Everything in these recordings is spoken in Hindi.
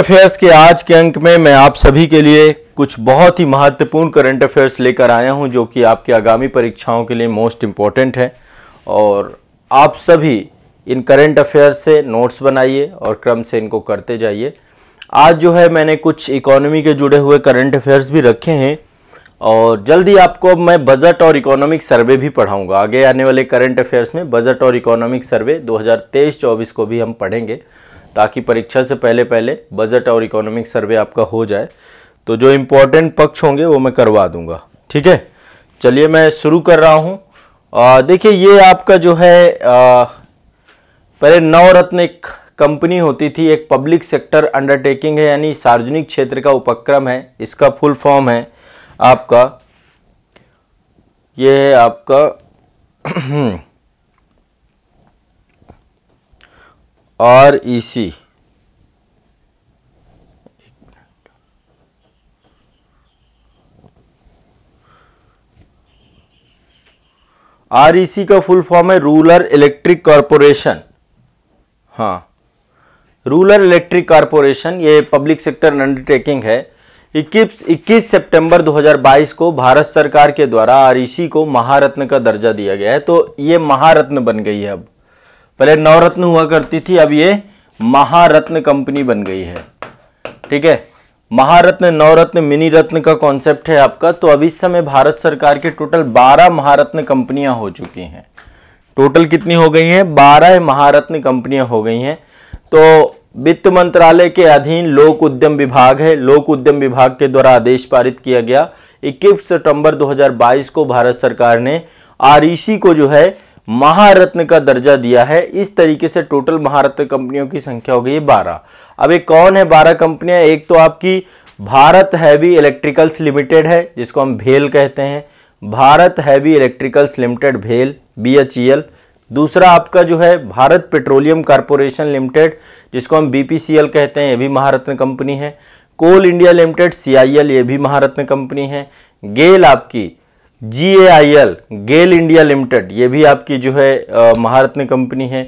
अफेयर्स के आज के अंक में मैं आप सभी के लिए कुछ बहुत ही महत्वपूर्ण करंट अफेयर्स लेकर आया हूं जो कि आपके आगामी परीक्षाओं के लिए मोस्ट इम्पॉर्टेंट है और आप सभी इन करंट अफेयर्स से नोट्स बनाइए और क्रम से इनको करते जाइए आज जो है मैंने कुछ इकोनॉमी के जुड़े हुए करंट अफेयर्स भी रखे हैं और जल्दी आपको अब मैं बजट और इकोनॉमिक सर्वे भी पढ़ाऊँगा आगे आने वाले करंट अफेयर्स में बजट और इकोनॉमिक सर्वे दो हज़ार को भी हम पढ़ेंगे ताकि परीक्षा से पहले पहले बजट और इकोनॉमिक सर्वे आपका हो जाए तो जो इम्पोर्टेंट पक्ष होंगे वो मैं करवा दूंगा ठीक है चलिए मैं शुरू कर रहा हूँ देखिए ये आपका जो है आ, पहले नवरत्न एक कंपनी होती थी एक पब्लिक सेक्टर अंडरटेकिंग है यानी सार्वजनिक क्षेत्र का उपक्रम है इसका फुल फॉर्म है आपका ये है आपका हम्म। आर ई सी आरईसी का फुल फॉर्म है रूलर इलेक्ट्रिक कॉरपोरेशन हाँ रूलर इलेक्ट्रिक कॉरपोरेशन ये पब्लिक सेक्टर अंडरटेकिंग है 21 21 सितंबर 2022 को भारत सरकार के द्वारा आरईसी को महारत्न का दर्जा दिया गया है तो ये महारत्न बन गई है अब पहले नवरत्न हुआ करती थी अब ये महारत्न कंपनी बन गई है ठीक है महारत्न नवरत्न मिनी रत्न का कॉन्सेप्ट है आपका तो अब इस समय भारत सरकार के टोटल 12 महारत्न कंपनियां हो चुकी हैं टोटल कितनी हो गई हैं 12 महारत्न कंपनियां हो गई हैं तो वित्त मंत्रालय के अधीन लोक उद्यम विभाग है लोक उद्यम विभाग के द्वारा आदेश पारित किया गया इक्कीस सितंबर 2022 को भारत सरकार ने आर को जो है महारत्न का दर्जा दिया है इस तरीके से टोटल महारत्न कंपनियों की संख्या हो गई है बारह अब ये कौन है बारह कंपनियां एक तो आपकी भारत हैवी इलेक्ट्रिकल्स लिमिटेड है जिसको हम भेल कहते हैं भारत हैवी इलेक्ट्रिकल्स लिमिटेड भेल बी e दूसरा आपका जो है भारत पेट्रोलियम कॉरपोरेशन लिमिटेड जिसको हम बी कहते हैं ये भी महारत्न कंपनी है कोल इंडिया लिमिटेड सी ये भी महारत्न कंपनी है गेल आपकी G A I L GAIL India limited ये भी आपकी जो है महारत्न कंपनी है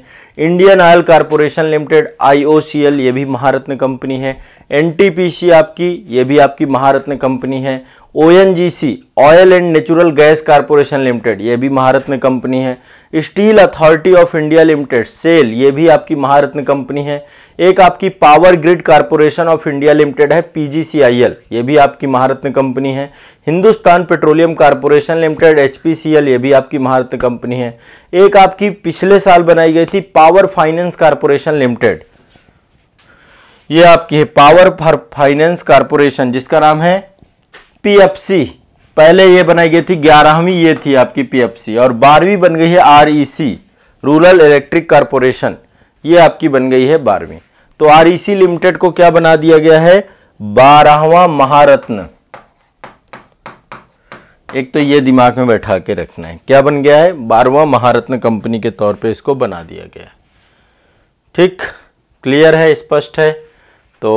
Indian oil corporation limited I O C L ये भी महारत्न कंपनी है एन टी पी सी आपकी ये भी आपकी महारत्न कंपनी है O oil and natural gas corporation limited ये भी महारत्न कंपनी है steel authority of India limited SAIL ये भी आपकी महारत्न कंपनी है एक आपकी power grid corporation of India limited है पीजीसीआईएल ये भी आपकी महारत्न कंपनी है Hindustan petroleum corporation limited HPCL ये भी आपकी महारत्न कंपनी है एक आपकी पिछले साल बनाई गई थी पावर फाइनेंस कारपोरेशन लिमिटेड ये आपकी है पावर फाइनेंस कारपोरेशन जिसका नाम है पीएफसी पहले ये बनाई गई थी ग्यारहवीं ये थी आपकी पीएफसी और बारहवीं बन गई है आरईसी रूरल इलेक्ट्रिक कॉरपोरेशन ये आपकी बन गई है बारहवीं तो आरईसी लिमिटेड को क्या बना दिया गया है बारहवा महारत्न एक तो ये दिमाग में बैठा के रखना है क्या बन गया है बारहवा महारत्न कंपनी के तौर पे इसको बना दिया गया ठीक क्लियर है स्पष्ट है तो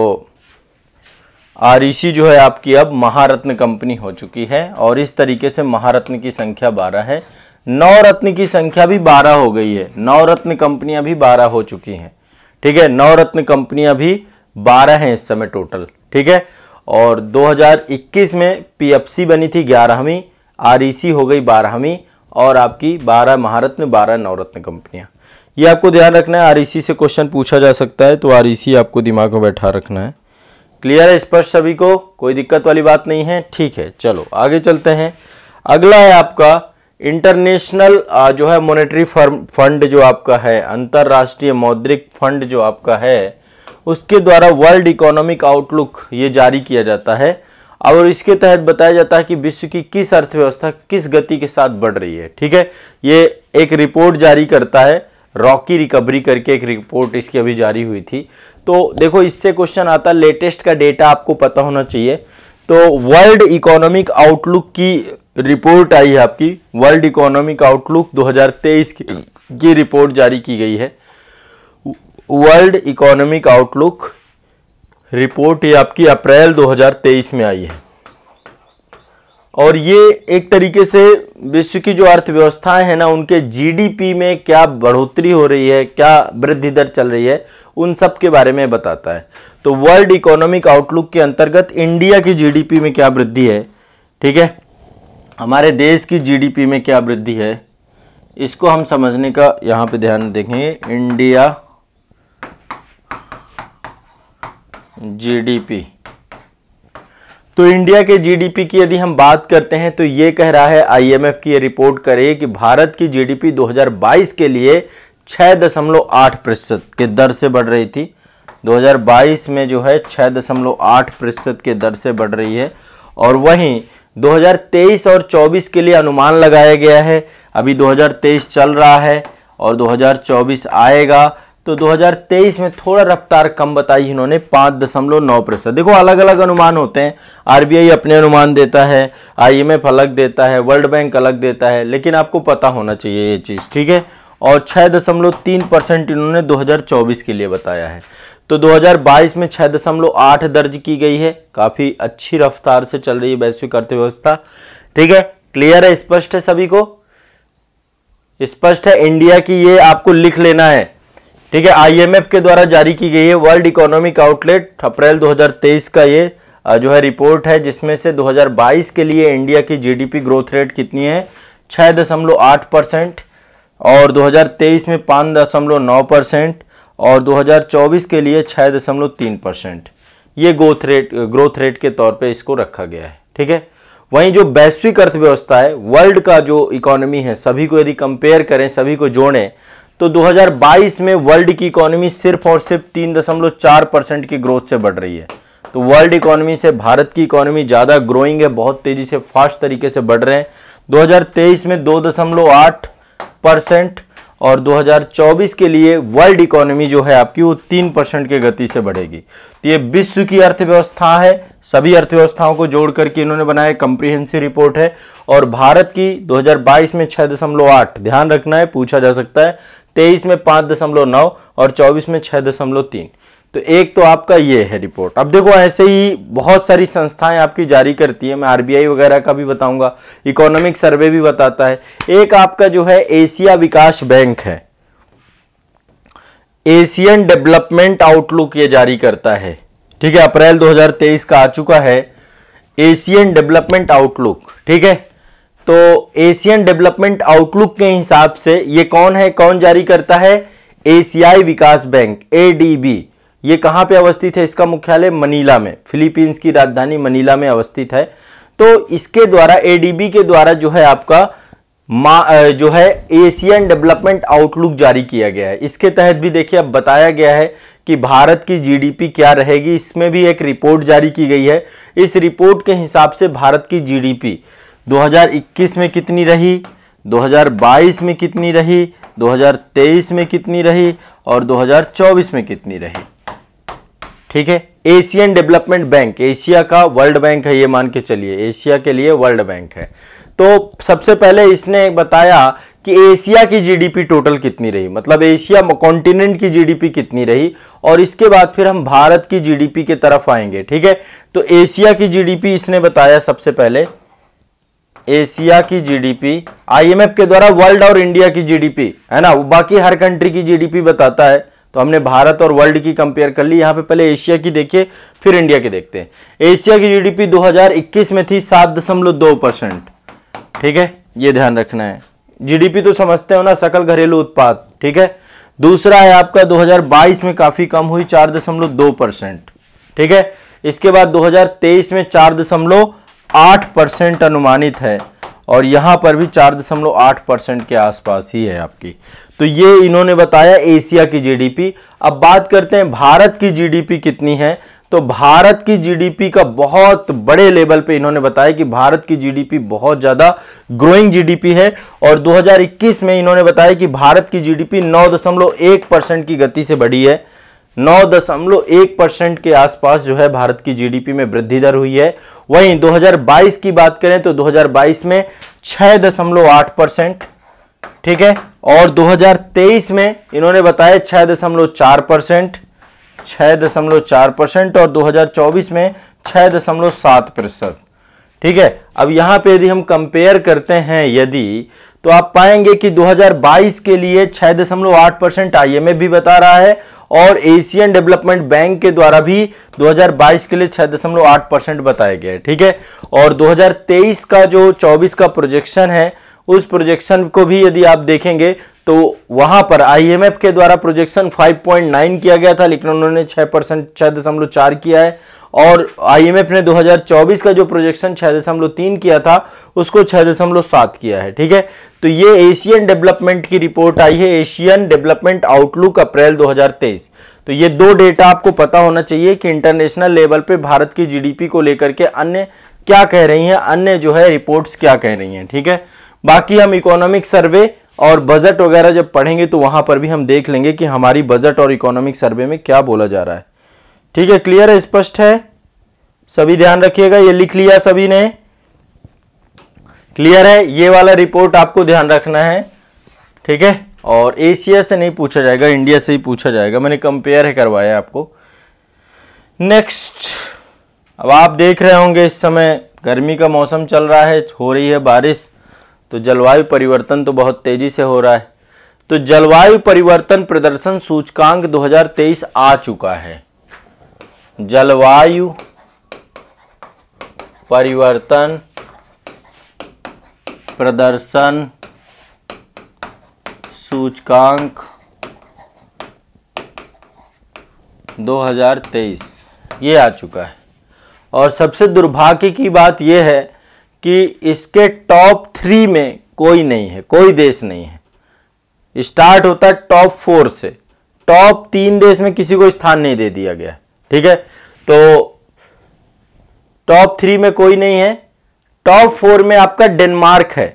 आरिशी जो है आपकी अब महारत्न कंपनी हो चुकी है और इस तरीके से महारत्न की संख्या बारह है नवरत्न की संख्या भी बारह हो गई है नवरत्न कंपनियां भी बारह हो चुकी हैं ठीक है नवरत्न कंपनियां भी बारह हैं इस समय टोटल ठीक है और 2021 में पीएफसी बनी थी ग्यारहवीं आर हो गई बारहवीं और आपकी बारह महारत्न बारह नवरत्न कंपनियां ये आपको ध्यान रखना है आरईसी से क्वेश्चन पूछा जा सकता है तो आर आपको दिमाग में बैठा रखना है क्लियर है स्पष्ट सभी को कोई दिक्कत वाली बात नहीं है ठीक है चलो आगे चलते हैं अगला है आपका इंटरनेशनल जो है मॉनेटरी फंड जो आपका है अंतर्राष्ट्रीय मौद्रिक फंड जो आपका है उसके द्वारा वर्ल्ड इकोनॉमिक आउटलुक ये जारी किया जाता है और इसके तहत बताया जाता है कि विश्व की किस अर्थव्यवस्था किस गति के साथ बढ़ रही है ठीक है ये एक रिपोर्ट जारी करता है रॉकी रिकवरी करके एक रिपोर्ट इसकी अभी जारी हुई थी तो देखो इससे क्वेश्चन आता लेटेस्ट का डेटा आपको पता होना चाहिए तो वर्ल्ड इकोनॉमिक आउटलुक की रिपोर्ट आई है आपकी वर्ल्ड इकोनॉमिक आउटलुक 2023 की की रिपोर्ट जारी की गई है वर्ल्ड इकोनॉमिक आउटलुक रिपोर्ट ये आपकी अप्रैल 2023 में आई है और ये एक तरीके से विश्व की जो अर्थव्यवस्थाएं हैं ना उनके जीडीपी में क्या बढ़ोतरी हो रही है क्या वृद्धि दर चल रही है उन सब के बारे में बताता है तो वर्ल्ड इकोनॉमिक आउटलुक के अंतर्गत इंडिया की जीडीपी में क्या वृद्धि है ठीक है हमारे देश की जीडीपी में क्या वृद्धि है इसको हम समझने का यहाँ पर ध्यान देखेंगे इंडिया जी तो इंडिया के जीडीपी की यदि हम बात करते हैं तो ये कह रहा है आईएमएफ की ये रिपोर्ट करे कि भारत की जीडीपी 2022 के लिए 6.8 प्रतिशत के दर से बढ़ रही थी 2022 में जो है 6.8 प्रतिशत के दर से बढ़ रही है और वहीं 2023 और 24 के लिए अनुमान लगाया गया है अभी 2023 चल रहा है और 2024 आएगा तो 2023 में थोड़ा रफ्तार कम बताई इन्होंने पाँच दशमलव नौ प्रतिशत देखो अलग अलग अनुमान होते हैं आरबीआई अपने अनुमान देता है आईएमएफ अलग देता है वर्ल्ड बैंक अलग देता है लेकिन आपको पता होना चाहिए ये चीज़ ठीक है और छः दशमलव तीन परसेंट इन्होंने 2024 के लिए बताया है तो 2022 में छः दशमलव आठ दर्ज की गई है काफ़ी अच्छी रफ्तार से चल रही है वैश्विक अर्थव्यवस्था ठीक है क्लियर है स्पष्ट है सभी को स्पष्ट है इंडिया की ये आपको लिख लेना है ठीक है आईएमएफ के द्वारा जारी की गई है वर्ल्ड इकोनॉमिक आउटलेट अप्रैल 2023 का ये जो है रिपोर्ट है जिसमें से 2022 के लिए इंडिया की जीडीपी ग्रोथ रेट कितनी है छः दशमलव आठ परसेंट और 2023 में पाँच दशमलव नौ परसेंट और 2024 के लिए छः दशमलव तीन परसेंट ये ग्रोथ रेट ग्रोथ रेट के तौर पे इसको रखा गया है ठीक है वहीं जो वैश्विक अर्थव्यवस्था है वर्ल्ड का जो इकोनॉमी है सभी को यदि कंपेयर करें सभी को जोड़ें तो 2022 में वर्ल्ड की इकोनॉमी सिर्फ और सिर्फ तीन दशमलव चार परसेंट की ग्रोथ से बढ़ रही है तो वर्ल्ड इकोनॉमी से भारत की इकोनॉमी ज़्यादा ग्रोइंग है बहुत तेज़ी से फास्ट तरीके से बढ़ रहे हैं 2023 में दो दशमलव आठ परसेंट और 2024 के लिए वर्ल्ड इकोनॉमी जो है आपकी वो तीन परसेंट की गति से बढ़ेगी तो ये विश्व की अर्थव्यवस्था है सभी अर्थव्यवस्थाओं को जोड़ करके इन्होंने बनाया कंप्रीहेंसिव रिपोर्ट है और भारत की 2022 में 6.8 ध्यान रखना है पूछा जा सकता है तेईस में पाँच दशमलव नौ और चौबीस में छः दशमलव तीन तो एक तो आपका ये है रिपोर्ट अब देखो ऐसे ही बहुत सारी संस्थाएं आपकी जारी करती है मैं आरबीआई वगैरह का भी बताऊंगा इकोनॉमिक सर्वे भी बताता है एक आपका जो है एशिया विकास बैंक है एशियन डेवलपमेंट आउटलुक ये जारी करता है ठीक है अप्रैल 2023 का आ चुका है एशियन डेवलपमेंट आउटलुक ठीक है तो एशियन डेवलपमेंट आउटलुक के हिसाब से ये कौन है कौन जारी करता है एशियाई विकास बैंक एडीबी ये कहाँ पे अवस्थित है इसका मुख्यालय मनीला में फिलीपींस की राजधानी मनीला में अवस्थित है तो इसके द्वारा एडीबी के द्वारा जो है आपका जो है एशियन डेवलपमेंट आउटलुक जारी किया गया है इसके तहत भी देखिए अब बताया गया है कि भारत की जीडीपी क्या रहेगी इसमें भी एक रिपोर्ट जारी की गई है इस रिपोर्ट के हिसाब से भारत की जीडीपी 2021 में कितनी रही 2022 में कितनी रही 2023 में कितनी रही और 2024 में कितनी रही ठीक है एशियन डेवलपमेंट बैंक एशिया का वर्ल्ड बैंक है ये मान के चलिए एशिया के लिए वर्ल्ड बैंक है तो सबसे पहले इसने बताया कि एशिया की जीडीपी टोटल कितनी रही मतलब एशिया कॉन्टिनेंट की जीडीपी कितनी रही और इसके बाद फिर हम भारत की जीडीपी के तरफ आएंगे ठीक है तो एशिया की जीडीपी इसने बताया सबसे पहले एशिया की जीडीपी आईएमएफ के द्वारा वर्ल्ड और इंडिया की जीडीपी है ना बाकी हर कंट्री की जीडीपी बताता है तो हमने भारत और वर्ल्ड की कंपेयर कर ली यहां पे पहले एशिया की देखिए फिर इंडिया की देखते हैं एशिया की जीडीपी 2021 में थी सात दशमलव दो परसेंट ठीक है ये ध्यान रखना है जीडीपी तो समझते हो ना सकल घरेलू उत्पाद ठीक है दूसरा है आपका 2022 में काफी कम हुई चार ठीक है इसके बाद दो में चार आठ परसेंट अनुमानित है और यहाँ पर भी चार दशमलव आठ परसेंट के आसपास ही है आपकी तो ये इन्होंने बताया एशिया की जीडीपी अब बात करते हैं भारत की जीडीपी कितनी है तो भारत की जीडीपी का बहुत बड़े लेवल पे इन्होंने बताया कि भारत की जीडीपी बहुत ज़्यादा ग्रोइंग जीडीपी है और 2021 में इन्होंने बताया कि भारत की जीडीपी 9.1 परसेंट की गति से बढ़ी है नौ दशमलव एक परसेंट के आसपास जो है भारत की जीडीपी में वृद्धि दर हुई है वहीं 2022 की बात करें तो 2022 में छह दशमलव आठ परसेंट ठीक है और 2023 में इन्होंने बताया छह दशमलव चार परसेंट छह दशमलव चार परसेंट और 2024 में छह दशमलव सात प्रतिशत ठीक है अब यहां पे यदि हम कंपेयर करते हैं यदि तो आप पाएंगे कि 2022 के लिए 6.8 परसेंट आई भी बता रहा है और एशियन डेवलपमेंट बैंक के द्वारा भी 2022 के लिए 6.8 परसेंट बताया गया है ठीक है और 2023 का जो 24 का प्रोजेक्शन है उस प्रोजेक्शन को भी यदि आप देखेंगे तो वहां पर आईएमएफ के द्वारा प्रोजेक्शन 5.9 किया गया था लेकिन उन्होंने 6 परसेंट छह किया है और आईएमएफ ने 2024 का जो प्रोजेक्शन छह दशमलव तीन किया था उसको छह दशमलव सात किया है ठीक है तो ये एशियन डेवलपमेंट की रिपोर्ट आई है एशियन डेवलपमेंट आउटलुक अप्रैल 2023 तो ये दो डेटा आपको पता होना चाहिए कि इंटरनेशनल लेवल पे भारत की जीडीपी को लेकर के अन्य क्या कह रही हैं अन्य जो है रिपोर्ट्स क्या कह रही हैं ठीक है बाकी हम इकोनॉमिक सर्वे और बजट वगैरह जब पढ़ेंगे तो वहां पर भी हम देख लेंगे कि हमारी बजट और इकोनॉमिक सर्वे में क्या बोला जा रहा है ठीक है क्लियर है स्पष्ट है सभी ध्यान रखिएगा ये लिख लिया सभी ने क्लियर है ये वाला रिपोर्ट आपको ध्यान रखना है ठीक है और एशिया से नहीं पूछा जाएगा इंडिया से ही पूछा जाएगा मैंने कंपेयर है करवाया आपको नेक्स्ट अब आप देख रहे होंगे इस समय गर्मी का मौसम चल रहा है हो रही है बारिश तो जलवायु परिवर्तन तो बहुत तेजी से हो रहा है तो जलवायु परिवर्तन प्रदर्शन सूचकांक 2023 आ चुका है जलवायु परिवर्तन प्रदर्शन सूचकांक 2023 ये आ चुका है और सबसे दुर्भाग्य की बात यह है कि इसके टॉप थ्री में कोई नहीं है कोई देश नहीं है स्टार्ट होता है टॉप फोर से टॉप तीन देश में किसी को स्थान नहीं दे दिया गया ठीक है तो टॉप थ्री में कोई नहीं है टॉप फोर में आपका डेनमार्क है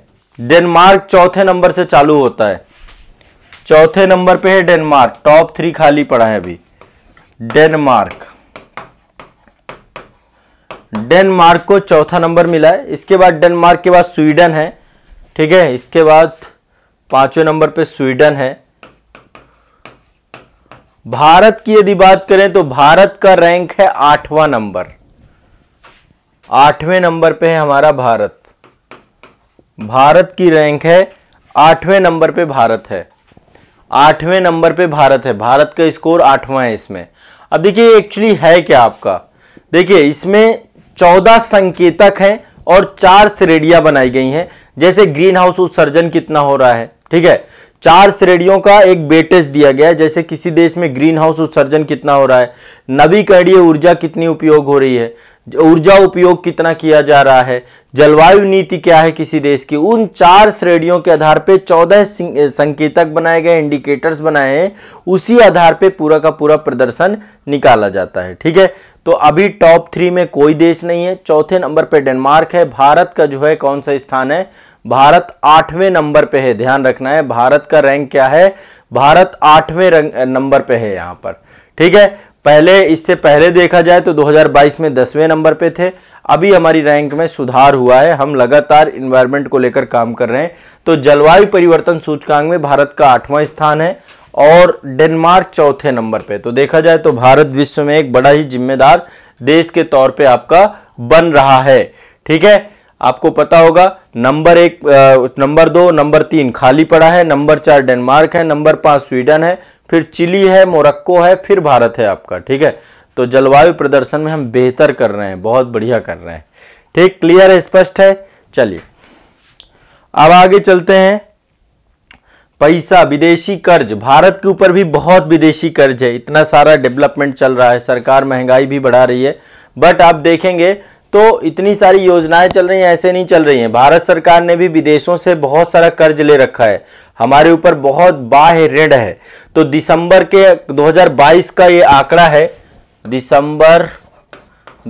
डेनमार्क चौथे नंबर से चालू होता है चौथे नंबर पे है डेनमार्क टॉप थ्री खाली पड़ा है अभी डेनमार्क डेनमार्क को चौथा नंबर मिला है इसके बाद डेनमार्क के बाद स्वीडन है ठीक है इसके बाद पांचवें नंबर पे स्वीडन है भारत की यदि बात करें तो भारत का रैंक है आठवां नंबर आठवें नंबर पे है हमारा भारत भारत की रैंक है आठवें नंबर पे भारत है आठवें नंबर पे भारत है भारत का स्कोर आठवां है इसमें अब देखिए एक्चुअली है क्या आपका देखिए इसमें चौदह संकेतक हैं और चार श्रेणियां बनाई गई हैं जैसे ग्रीन हाउस उत्सर्जन कितना हो रहा है ठीक है चार श्रेणियों का एक बेटेज दिया गया है जैसे किसी देश में ग्रीन हाउस उत्सर्जन कितना हो रहा है नवीकरणीय ऊर्जा कितनी उपयोग हो रही है ऊर्जा उपयोग कितना किया जा रहा है जलवायु नीति क्या है किसी देश की उन चार श्रेणियों के आधार पे चौदह संकेतक बनाए गए इंडिकेटर्स बनाए हैं उसी आधार पे पूरा का पूरा प्रदर्शन निकाला जाता है ठीक है तो अभी टॉप थ्री में कोई देश नहीं है चौथे नंबर पे डेनमार्क है भारत का जो है कौन सा स्थान है भारत आठवें नंबर पे है ध्यान रखना है भारत का रैंक क्या है भारत आठवें नंबर पे है यहाँ पर ठीक है पहले इससे पहले देखा जाए तो 2022 में दसवें नंबर पे थे अभी हमारी रैंक में सुधार हुआ है हम लगातार इन्वायरमेंट को लेकर काम कर रहे हैं तो जलवायु परिवर्तन सूचकांक में भारत का आठवां स्थान है और डेनमार्क चौथे नंबर पे तो देखा जाए तो भारत विश्व में एक बड़ा ही जिम्मेदार देश के तौर पे आपका बन रहा है ठीक है आपको पता होगा नंबर एक नंबर दो नंबर तीन खाली पड़ा है नंबर चार डेनमार्क है नंबर पांच स्वीडन है फिर चिली है मोरक्को है फिर भारत है आपका ठीक है तो जलवायु प्रदर्शन में हम बेहतर कर रहे हैं बहुत बढ़िया कर रहे हैं ठीक क्लियर है स्पष्ट है चलिए अब आगे चलते हैं पैसा विदेशी कर्ज भारत के ऊपर भी बहुत विदेशी कर्ज है इतना सारा डेवलपमेंट चल रहा है सरकार महंगाई भी बढ़ा रही है बट आप देखेंगे तो इतनी सारी योजनाएं चल रही हैं ऐसे नहीं चल रही हैं भारत सरकार ने भी विदेशों से बहुत सारा कर्ज ले रखा है हमारे ऊपर बहुत बाह्य ऋण है तो दिसंबर के 2022 का ये आंकड़ा है दिसंबर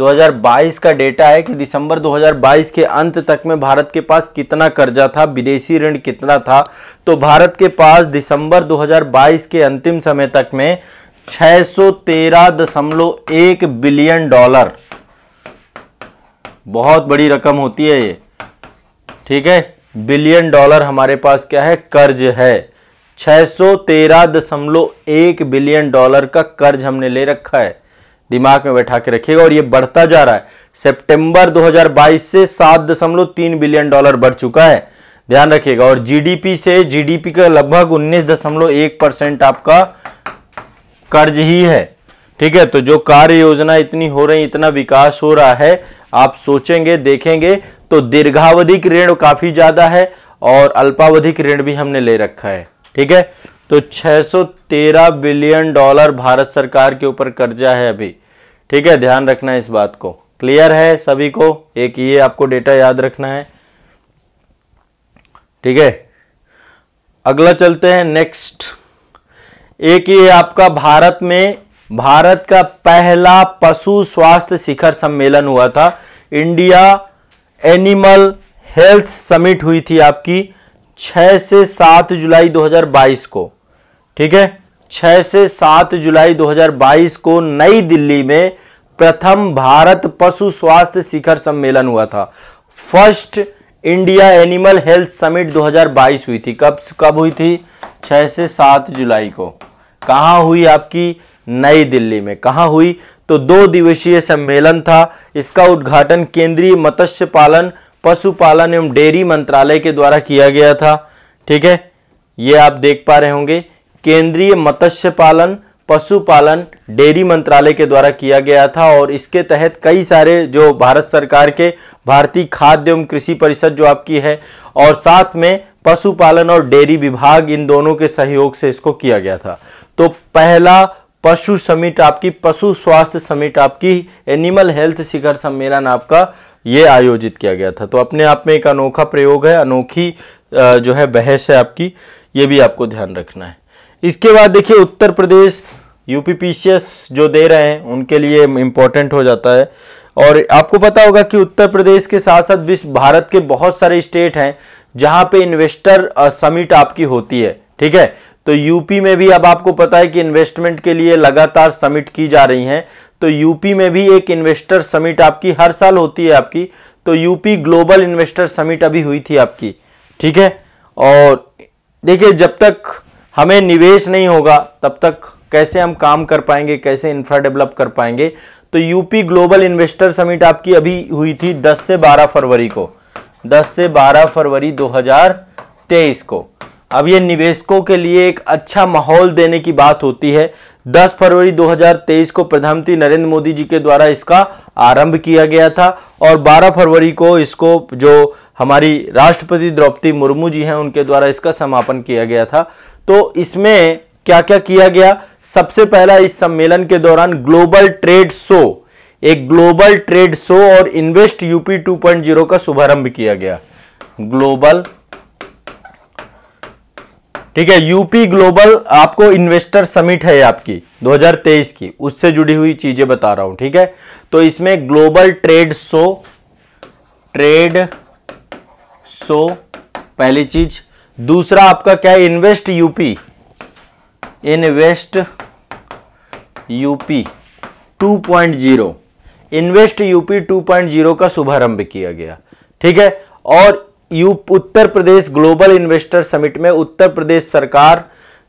2022 का डेटा है कि दिसंबर 2022 के अंत तक में भारत के पास कितना कर्जा था विदेशी ऋण कितना था तो भारत के पास दिसंबर 2022 के अंतिम समय तक में 613.1 बिलियन डॉलर बहुत बड़ी रकम होती है ये ठीक है बिलियन डॉलर हमारे पास क्या है कर्ज है एक बिलियन डॉलर का कर्ज हमने ले रखा है दिमाग में बैठा के रखिएगा और ये बढ़ता जा रहा है सितंबर 2022 से सात दशमलव तीन बिलियन डॉलर बढ़ चुका है ध्यान रखिएगा और जीडीपी से जीडीपी का लगभग उन्नीस दशमलव एक परसेंट आपका कर्ज ही है ठीक है तो जो कार्य योजना इतनी हो रही इतना विकास हो रहा है आप सोचेंगे देखेंगे तो दीर्घावधिक ऋण काफी ज्यादा है और अल्पावधिक ऋण भी हमने ले रखा है ठीक है तो 613 बिलियन डॉलर भारत सरकार के ऊपर कर्जा है अभी ठीक है ध्यान रखना है इस बात को क्लियर है सभी को एक ये आपको डेटा याद रखना है ठीक है अगला चलते हैं नेक्स्ट एक ये आपका भारत में भारत का पहला पशु स्वास्थ्य शिखर सम्मेलन हुआ था इंडिया एनिमल हेल्थ समिट हुई थी आपकी 6 से 7 जुलाई 2022 को ठीक है 6 से 7 जुलाई 2022 को नई दिल्ली में प्रथम भारत पशु स्वास्थ्य शिखर सम्मेलन हुआ था first India animal health summit 2022 हुई थी कब कब हुई थी 6 से 7 जुलाई को कहा हुई आपकी नई दिल्ली में कहा हुई तो दो दिवसीय सम्मेलन था इसका उद्घाटन केंद्रीय मत्स्य पालन पशुपालन एवं डेयरी मंत्रालय के द्वारा किया गया था ठीक है ये आप देख पा रहे होंगे केंद्रीय मत्स्य पालन पशुपालन डेयरी मंत्रालय के द्वारा किया गया था और इसके तहत कई सारे जो भारत सरकार के भारतीय खाद्य एवं कृषि परिषद जो आपकी है और साथ में पशुपालन और डेयरी विभाग इन दोनों के सहयोग से इसको किया गया था तो पहला पशु समिट आपकी पशु स्वास्थ्य समिट आपकी एनिमल हेल्थ शिखर सम्मेलन आपका ये आयोजित किया गया था तो अपने आप में एक अनोखा प्रयोग है अनोखी जो है बहस है आपकी ये भी आपको ध्यान रखना है इसके बाद देखिए उत्तर प्रदेश यूपीपीसीएस जो दे रहे हैं उनके लिए इम्पोर्टेंट हो जाता है और आपको पता होगा कि उत्तर प्रदेश के साथ साथ विश्व भारत के बहुत सारे स्टेट हैं जहां पे इन्वेस्टर समिट आपकी होती है ठीक है तो यूपी में भी अब आपको पता है कि इन्वेस्टमेंट के लिए लगातार समिट की जा रही हैं तो यूपी में भी एक इन्वेस्टर समिट आपकी हर साल होती है आपकी तो यूपी ग्लोबल इन्वेस्टर समिट अभी हुई थी आपकी ठीक है और देखिए जब तक हमें निवेश नहीं होगा तब तक कैसे हम काम कर पाएंगे कैसे इंफ्रा डेवलप कर पाएंगे तो यूपी ग्लोबल इन्वेस्टर समिट आपकी अभी हुई थी 10 से 12 फरवरी को 10 से 12 फरवरी 2023 को अब ये निवेशकों के लिए एक अच्छा माहौल देने की बात होती है 10 फरवरी 2023 को प्रधानमंत्री नरेंद्र मोदी जी के द्वारा इसका आरंभ किया गया था और 12 फरवरी को इसको जो हमारी राष्ट्रपति द्रौपदी मुर्मू जी हैं उनके द्वारा इसका समापन किया गया था तो इसमें क्या क्या किया गया सबसे पहला इस सम्मेलन के दौरान ग्लोबल ट्रेड शो एक ग्लोबल ट्रेड शो और इन्वेस्ट यूपी 2.0 का शुभारंभ किया गया ग्लोबल ठीक है यूपी ग्लोबल आपको इन्वेस्टर समिट है आपकी 2023 की उससे जुड़ी हुई चीजें बता रहा हूं ठीक है तो इसमें global trade show trade show पहली चीज दूसरा आपका क्या है invest UP invest UP 2.0 invest UP 2.0 का शुभारंभ किया गया ठीक है और यू Uttar Pradesh global investor summit में उत्तर प्रदेश सरकार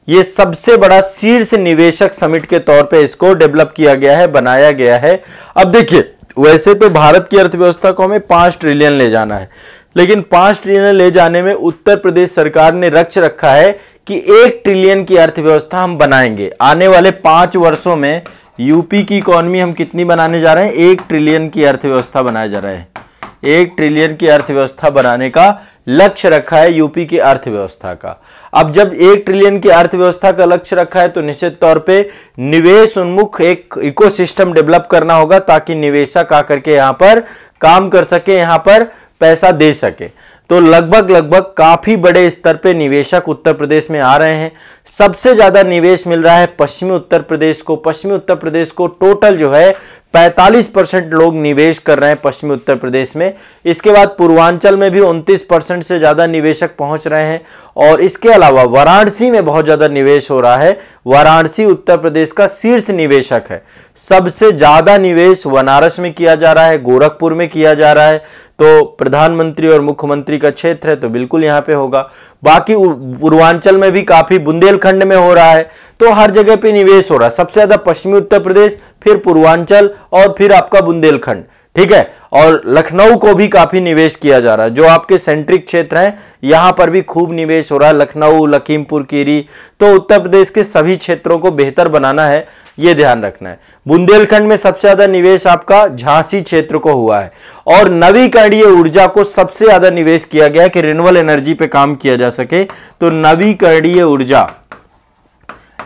ये सबसे बड़ा शीर्ष निवेशक समिट के तौर पे इसको डेवलप किया गया है बनाया गया है अब देखिए वैसे तो भारत की अर्थव्यवस्था को हमें पांच ट्रिलियन ले जाना है लेकिन पांच ट्रिलियन ले जाने में उत्तर प्रदेश सरकार ने रक्ष रखा है कि एक ट्रिलियन की अर्थव्यवस्था हम बनाएंगे आने वाले पांच वर्षों में यूपी की इकोनॉमी हम कितनी बनाने जा रहे हैं एक ट्रिलियन की अर्थव्यवस्था बनाया जा रहा है एक ट्रिलियन की अर्थव्यवस्था बनाने का लक्ष्य रखा है यूपी की अर्थव्यवस्था का अब जब एक ट्रिलियन की अर्थव्यवस्था का लक्ष्य रखा है तो निश्चित तौर पे निवेश उन्मुख एक इकोसिस्टम डेवलप करना होगा ताकि निवेशक आकर के यहां पर काम कर सके यहां पर पैसा दे सके तो लगभग लगभग काफी बड़े स्तर पे निवेशक उत्तर प्रदेश में आ रहे हैं सबसे ज्यादा निवेश मिल रहा है पश्चिमी उत्तर प्रदेश को पश्चिमी उत्तर प्रदेश को टोटल जो है 45 परसेंट लोग निवेश कर रहे हैं पश्चिमी उत्तर प्रदेश में इसके बाद पूर्वांचल में भी 29 परसेंट से ज़्यादा निवेशक पहुंच रहे हैं और इसके अलावा वाराणसी में बहुत ज़्यादा निवेश हो रहा है वाराणसी उत्तर प्रदेश का शीर्ष निवेशक है सबसे ज़्यादा निवेश बनारस में किया जा रहा है गोरखपुर में किया जा रहा है तो प्रधानमंत्री और मुख्यमंत्री का क्षेत्र है तो बिल्कुल यहाँ पे होगा बाकी पूर्वांचल में भी काफ़ी बुंदेलखंड में हो रहा है तो हर जगह पे निवेश हो रहा है सबसे ज़्यादा पश्चिमी उत्तर प्रदेश फिर पूर्वांचल और फिर आपका बुंदेलखंड ठीक है और लखनऊ को भी काफी निवेश किया जा रहा है जो आपके सेंट्रिक क्षेत्र हैं यहां पर भी खूब निवेश हो रहा है लखनऊ लखीमपुर कीरी तो उत्तर प्रदेश के सभी क्षेत्रों को बेहतर बनाना है ये ध्यान रखना है बुंदेलखंड में सबसे ज्यादा निवेश आपका झांसी क्षेत्र को हुआ है और नवीकरणीय ऊर्जा को सबसे ज्यादा निवेश किया गया है कि रिन्यूअल एनर्जी पे काम किया जा सके तो नवीकरणीय ऊर्जा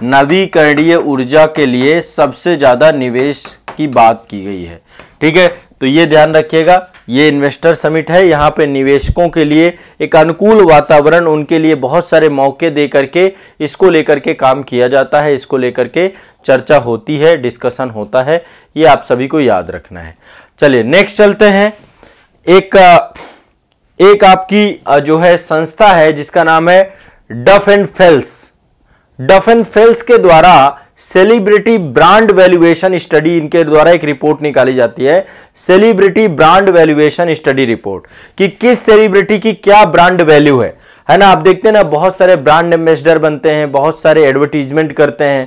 नवीकरणीय ऊर्जा के लिए सबसे ज़्यादा निवेश की बात की गई है ठीक है तो ये ध्यान रखिएगा ये इन्वेस्टर समिट है यहाँ पे निवेशकों के लिए एक अनुकूल वातावरण उनके लिए बहुत सारे मौके दे करके इसको लेकर के काम किया जाता है इसको लेकर के चर्चा होती है डिस्कशन होता है ये आप सभी को याद रखना है चलिए नेक्स्ट चलते हैं एक एक आपकी जो है संस्था है जिसका नाम है डफ एंड फेल्स फेल्स के द्वारा सेलिब्रिटी ब्रांड वैल्यूएशन स्टडी इनके द्वारा एक रिपोर्ट निकाली जाती है celebrity brand valuation study report कि किस सेलिब्रिटी की क्या ब्रांड वैल्यू है है ना आप देखते हैं ना बहुत सारे ब्रांड एम्बेसडर बनते हैं बहुत सारे एडवर्टीजमेंट करते हैं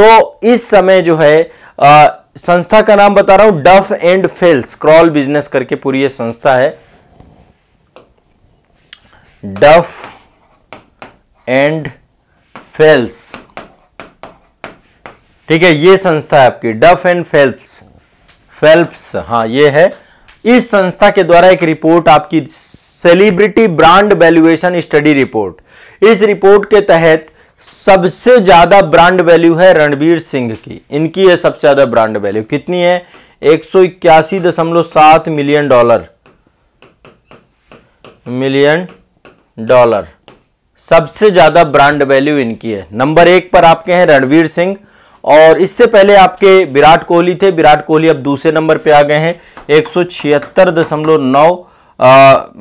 तो इस समय जो है आ, संस्था का नाम बता रहा हूं डफ एंड फेल्स क्रॉल बिजनेस करके पूरी यह संस्था है डफ एंड फेल्स ठीक है ये संस्था है आपकी डफ एंड फेल्प्स फेल्प्स हाँ ये है इस संस्था के द्वारा एक रिपोर्ट आपकी celebrity brand valuation study report इस रिपोर्ट के तहत सबसे ज्यादा ब्रांड वैल्यू है रणबीर सिंह की इनकी है सबसे ज्यादा ब्रांड वैल्यू कितनी है एक मिलियन डॉलर मिलियन डॉलर सबसे ज़्यादा ब्रांड वैल्यू इनकी है नंबर एक पर आपके हैं रणवीर सिंह और इससे पहले आपके विराट कोहली थे विराट कोहली अब दूसरे नंबर पे आ गए हैं एक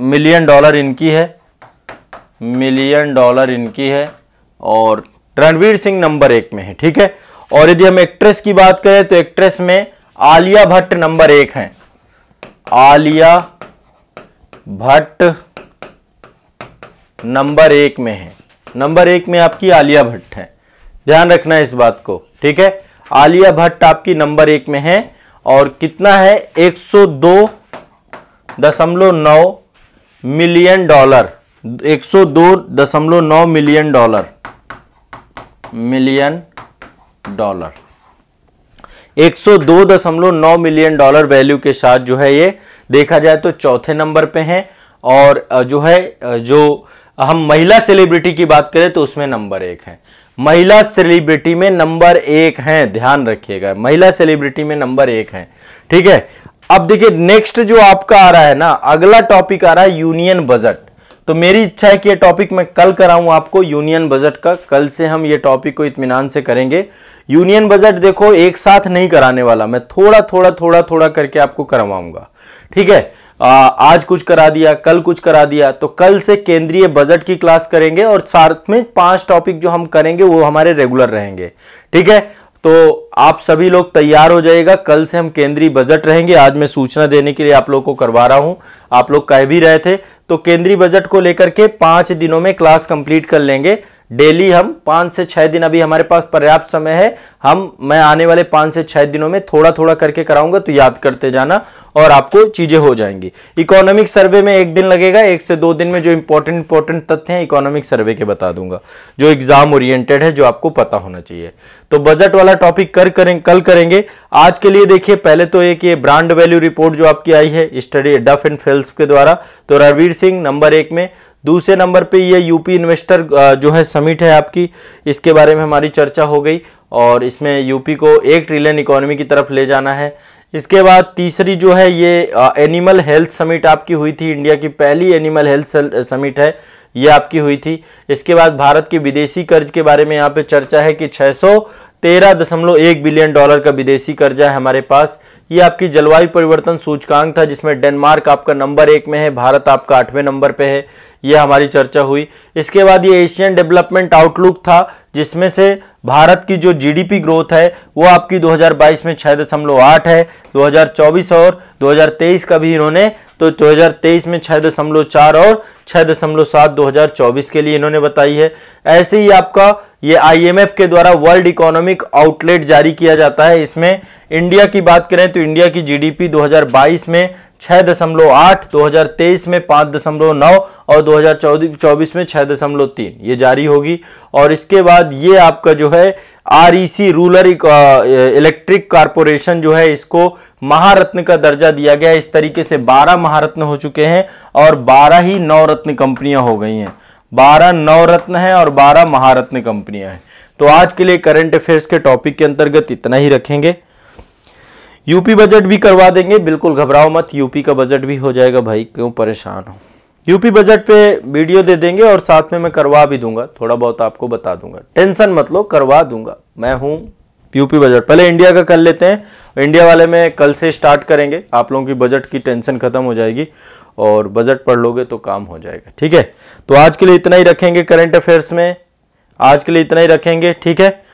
मिलियन डॉलर इनकी है मिलियन डॉलर इनकी है और रणवीर सिंह नंबर एक में है ठीक है और यदि हम एक्ट्रेस की बात करें तो एक्ट्रेस में आलिया भट्ट नंबर एक हैं आलिया भट्ट नंबर एक में है नंबर एक में आपकी आलिया भट्ट है ध्यान रखना इस बात को ठीक है आलिया भट्ट आपकी नंबर एक में है और कितना है 102.9 million dollar 102.9 million dollar million dollar 102.9 million dollar value के साथ जो है ये देखा जाए तो चौथे नंबर पे हैं और जो है जो हम महिला सेलिब्रिटी की बात करें तो उसमें नंबर एक है महिला सेलिब्रिटी में नंबर एक है ध्यान रखिएगा महिला सेलिब्रिटी में नंबर एक है ठीक है अब देखिए नेक्स्ट जो आपका आ रहा है ना अगला टॉपिक आ रहा है यूनियन बजट तो मेरी इच्छा है कि ये टॉपिक मैं कल कराऊं आपको यूनियन बजट का कल से हम ये टॉपिक को इतमान से करेंगे यूनियन बजट देखो एक साथ नहीं कराने वाला मैं थोड़ा थोड़ा थोड़ा थोड़ा करके आपको करवाऊंगा ठीक है आज कुछ करा दिया कल कुछ करा दिया तो कल से केंद्रीय बजट की क्लास करेंगे और साथ में पांच टॉपिक जो हम करेंगे वो हमारे रेगुलर रहेंगे ठीक है तो आप सभी लोग तैयार हो जाएगा कल से हम केंद्रीय बजट रहेंगे आज मैं सूचना देने के लिए आप लोगों को करवा रहा हूं आप लोग कह भी रहे थे तो केंद्रीय बजट को लेकर के पांच दिनों में क्लास कंप्लीट कर लेंगे डेली हम पाँच से छः दिन अभी हमारे पास पर्याप्त समय है हम मैं आने वाले पाँच से छः दिनों में थोड़ा थोड़ा करके कराऊंगा तो याद करते जाना और आपको चीज़ें हो जाएंगी इकोनॉमिक सर्वे में एक दिन लगेगा एक से दो दिन में जो इंपॉर्टेंट इंपॉर्टेंट तथ्य हैं इकोनॉमिक सर्वे के बता दूंगा जो एग्जाम ओरिएंटेड है जो आपको पता होना चाहिए तो बजट वाला टॉपिक कर करें कल करेंगे आज के लिए देखिए पहले तो एक ये ब्रांड वैल्यू रिपोर्ट जो आपकी आई है स्टडी डफ एंड फेल्स के द्वारा तो रणवीर सिंह नंबर एक में दूसरे नंबर पे ये यूपी इन्वेस्टर जो है समिट है आपकी इसके बारे में हमारी चर्चा हो गई और इसमें यूपी को एक ट्रिलियन इकोनॉमी की तरफ ले जाना है इसके बाद तीसरी जो है ये एनिमल हेल्थ समिट आपकी हुई थी इंडिया की पहली एनिमल हेल्थ समिट है ये आपकी हुई थी इसके बाद भारत के विदेशी कर्ज के बारे में यहाँ पे चर्चा है कि छः तेरह दशमलव एक बिलियन डॉलर का विदेशी कर्जा है हमारे पास ये आपकी जलवायु परिवर्तन सूचकांक था जिसमें डेनमार्क आपका नंबर एक में है भारत आपका आठवें नंबर पे है ये हमारी चर्चा हुई इसके बाद ये एशियन डेवलपमेंट आउटलुक था जिसमें से भारत की जो जीडीपी ग्रोथ है वो आपकी 2022 में छः दशमलव आठ है 2024 और 2023 का भी इन्होंने तो 2023 में छः दशमलव चार और छः दशमलव सात दो के लिए इन्होंने बताई है ऐसे ही आपका ये आईएमएफ के द्वारा वर्ल्ड इकोनॉमिक आउटलेट जारी किया जाता है इसमें इंडिया की बात करें तो इंडिया की जीडीपी 2022 में छः दशमलव आठ दो हज़ार तेईस में पाँच दशमलव नौ और दो हज़ार चौबीस में छः दशमलव तीन ये जारी होगी और इसके बाद बाद ये आपका जो है आरईसी रूलर इलेक्ट्रिक कारपोरेशन जो है इसको महारत्न का दर्जा दिया गया इस तरीके से 12 महारत्न हो चुके हैं और 12 ही नवरत्न कंपनियां हो गई हैं 12 नवरत्न हैं और 12 महारत्न कंपनियां हैं तो आज के लिए करंट अफेयर्स के टॉपिक के अंतर्गत इतना ही रखेंगे यूपी बजट भी करवा देंगे बिल्कुल घबराओ मत यूपी का बजट भी हो जाएगा भाई क्यों परेशान हो यूपी बजट पे वीडियो दे देंगे और साथ में मैं करवा भी दूंगा थोड़ा बहुत आपको बता दूंगा टेंशन मत लो करवा दूंगा मैं हूं यूपी बजट पहले इंडिया का कर लेते हैं इंडिया वाले में कल से स्टार्ट करेंगे आप लोगों की बजट की टेंशन खत्म हो जाएगी और बजट पढ़ लोगे तो काम हो जाएगा ठीक है तो आज के लिए इतना ही रखेंगे करंट अफेयर्स में आज के लिए इतना ही रखेंगे ठीक है